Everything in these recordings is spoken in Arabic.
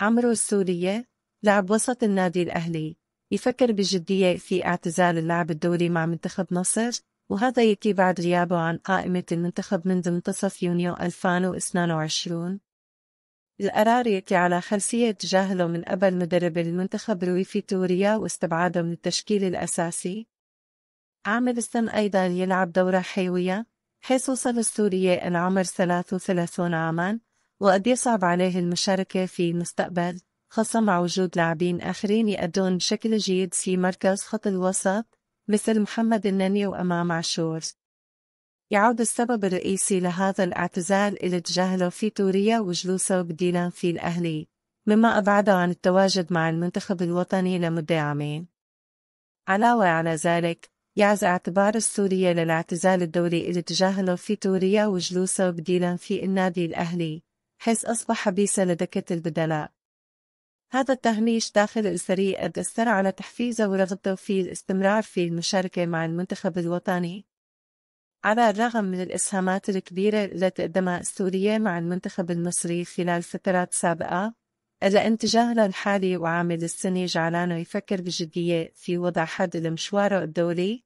عمرو السورية لاعب وسط النادي الأهلي يفكر بجدية في اعتزال اللعب الدولي مع منتخب مصر وهذا يأتي بعد غيابه عن قائمة المنتخب منذ منتصف يونيو 2022 القرار يأتي على خلفية تجاهله من قبل مدرب المنتخب روي فيتوريا واستبعاده من التشكيل الأساسي السن أيضا يلعب دورة حيوية حيث وصل السورية العمر 33 عاماً وقد يصعب عليه المشاركة في المستقبل خاصة مع وجود لاعبين آخرين يأدون بشكل جيد في مركز خط الوسط مثل محمد النني وأمام عاشور يعود السبب الرئيسي لهذا الاعتزال إلى تجاهله في توريا وجلوسه بديلا في الأهلي مما أبعده عن التواجد مع المنتخب الوطني لمدة عامين علاوة على ذلك يعز اعتبار السورية للاعتزال الدولي إلى تجاهله في توريا وجلوسه بديلا في النادي الأهلي حيث أصبح بيسا لدى كتل بدلاء هذا التهميش داخل الأسرية قد أثر على تحفيزه ورغبته في الاستمرار في المشاركة مع المنتخب الوطني على الرغم من الإسهامات الكبيرة التي قدمها سوريا مع المنتخب المصري خلال فترات سابقة إلا أن تجاهله الحالي وعامل السنة جعلانه يفكر بجدية في وضع حد لمشواره الدولي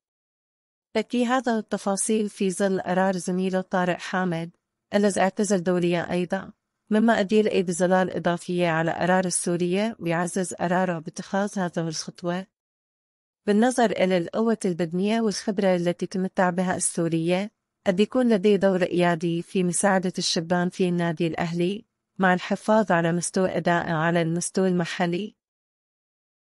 تكي هذا التفاصيل في ظل قرار زميله طارق حامد الذي اعتزل دوليا أيضا مما أدى إلى ظلال إضافية على قرار السورية ويعزز قراره باتخاذ هذه الخطوة بالنظر إلى القوة البدنية والخبرة التي تمتع بها السورية قد يكون لديه دور قيادي في مساعدة الشبان في النادي الأهلي مع الحفاظ على مستوى أدائه على المستوى المحلي